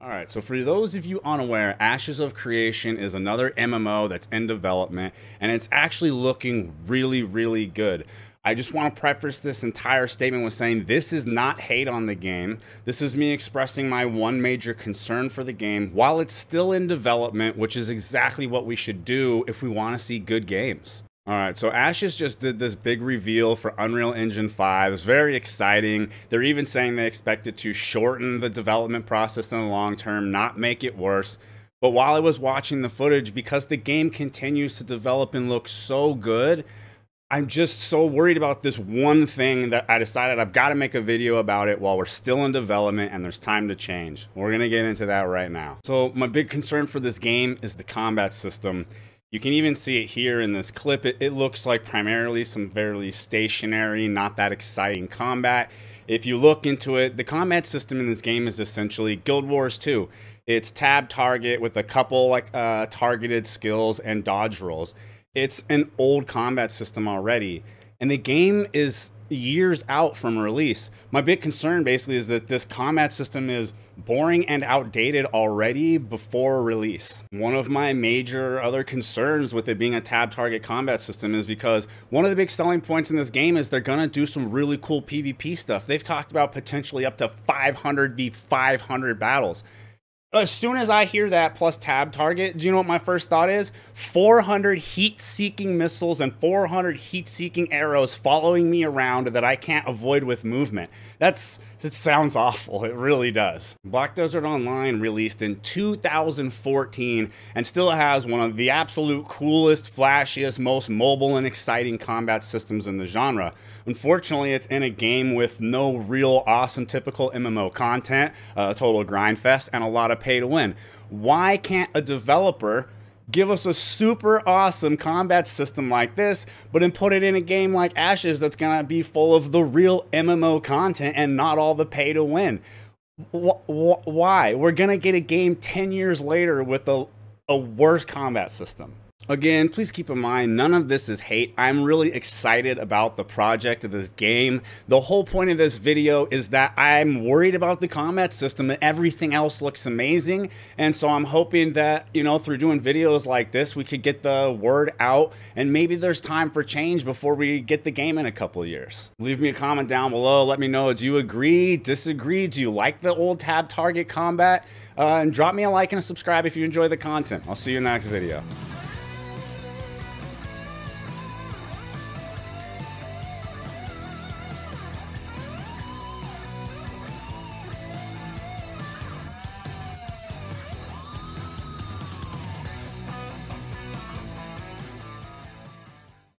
All right, so for those of you unaware, Ashes of Creation is another MMO that's in development, and it's actually looking really, really good. I just want to preface this entire statement with saying this is not hate on the game. This is me expressing my one major concern for the game while it's still in development, which is exactly what we should do if we want to see good games. All right, so Ashes just did this big reveal for Unreal Engine 5. It's very exciting. They're even saying they expect it to shorten the development process in the long term, not make it worse. But while I was watching the footage, because the game continues to develop and look so good, I'm just so worried about this one thing that I decided I've got to make a video about it while we're still in development and there's time to change. We're going to get into that right now. So, my big concern for this game is the combat system. You can even see it here in this clip. It, it, looks like primarily some fairly stationary, not that exciting combat. If you look into it, the combat system in this game is essentially Guild Wars 2. It's tab target with a couple like uh, targeted skills and dodge rolls. It's an old combat system already. And the game is years out from release. My big concern basically is that this combat system is boring and outdated already before release. One of my major other concerns with it being a tab target combat system is because one of the big selling points in this game is they're gonna do some really cool PvP stuff. They've talked about potentially up to 500 v 500 battles as soon as I hear that plus tab target, do you know what my first thought is? 400 heat seeking missiles and 400 heat seeking arrows following me around that I can't avoid with movement. That's, it sounds awful. It really does. Black Desert Online released in 2014 and still has one of the absolute coolest, flashiest, most mobile and exciting combat systems in the genre. Unfortunately, it's in a game with no real awesome typical MMO content, uh, a total grind fest, and a lot of pay to win. Why can't a developer give us a super awesome combat system like this, but then put it in a game like Ashes that's gonna be full of the real MMO content and not all the pay to win? Wh why? We're gonna get a game 10 years later with a, a worse combat system. Again, please keep in mind, none of this is hate. I'm really excited about the project of this game. The whole point of this video is that I'm worried about the combat system and everything else looks amazing. And so I'm hoping that, you know, through doing videos like this, we could get the word out and maybe there's time for change before we get the game in a couple years. Leave me a comment down below. Let me know, do you agree, disagree? Do you like the old tab target combat? Uh, and drop me a like and a subscribe if you enjoy the content. I'll see you in the next video.